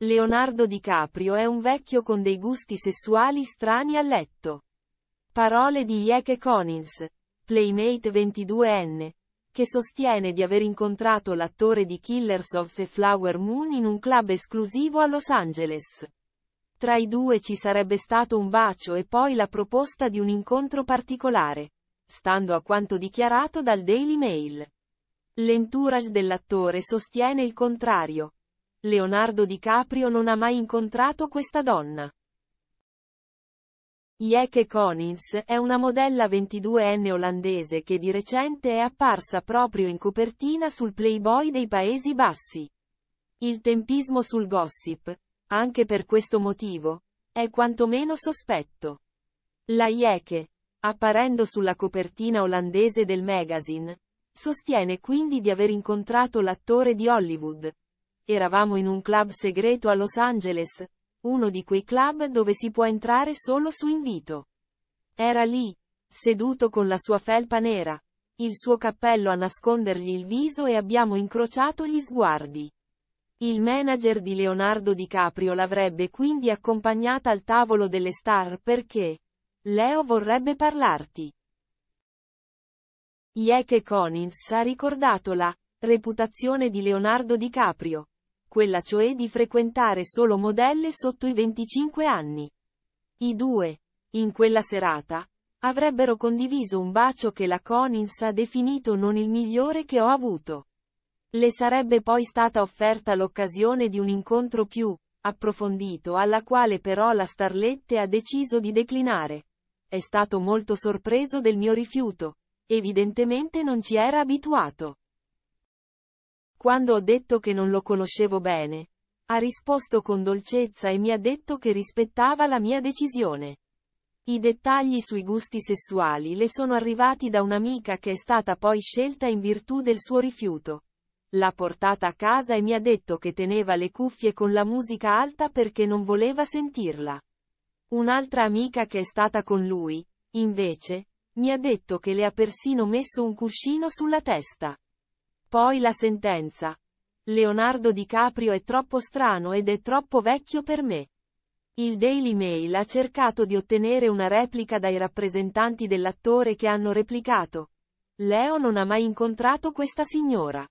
Leonardo DiCaprio è un vecchio con dei gusti sessuali strani a letto. Parole di Yeke Conins, Playmate 22enne, che sostiene di aver incontrato l'attore di Killers of the Flower Moon in un club esclusivo a Los Angeles. Tra i due ci sarebbe stato un bacio e poi la proposta di un incontro particolare, stando a quanto dichiarato dal Daily Mail. L'entourage dell'attore sostiene il contrario, Leonardo DiCaprio non ha mai incontrato questa donna. Jeke Konins è una modella 22enne olandese che di recente è apparsa proprio in copertina sul Playboy dei Paesi Bassi. Il tempismo sul gossip, anche per questo motivo, è quantomeno sospetto. La Jeke, apparendo sulla copertina olandese del magazine, sostiene quindi di aver incontrato l'attore di Hollywood, Eravamo in un club segreto a Los Angeles, uno di quei club dove si può entrare solo su invito. Era lì, seduto con la sua felpa nera, il suo cappello a nascondergli il viso e abbiamo incrociato gli sguardi. Il manager di Leonardo DiCaprio l'avrebbe quindi accompagnata al tavolo delle star perché Leo vorrebbe parlarti. Jeke Collins ha ricordato la reputazione di Leonardo DiCaprio, quella cioè di frequentare solo modelle sotto i 25 anni. I due, in quella serata, avrebbero condiviso un bacio che la Conins ha definito non il migliore che ho avuto. Le sarebbe poi stata offerta l'occasione di un incontro più approfondito alla quale però la starlette ha deciso di declinare. È stato molto sorpreso del mio rifiuto. Evidentemente non ci era abituato. Quando ho detto che non lo conoscevo bene, ha risposto con dolcezza e mi ha detto che rispettava la mia decisione. I dettagli sui gusti sessuali le sono arrivati da un'amica che è stata poi scelta in virtù del suo rifiuto. L'ha portata a casa e mi ha detto che teneva le cuffie con la musica alta perché non voleva sentirla. Un'altra amica che è stata con lui, invece, mi ha detto che le ha persino messo un cuscino sulla testa. Poi la sentenza. Leonardo DiCaprio è troppo strano ed è troppo vecchio per me. Il Daily Mail ha cercato di ottenere una replica dai rappresentanti dell'attore che hanno replicato. Leo non ha mai incontrato questa signora.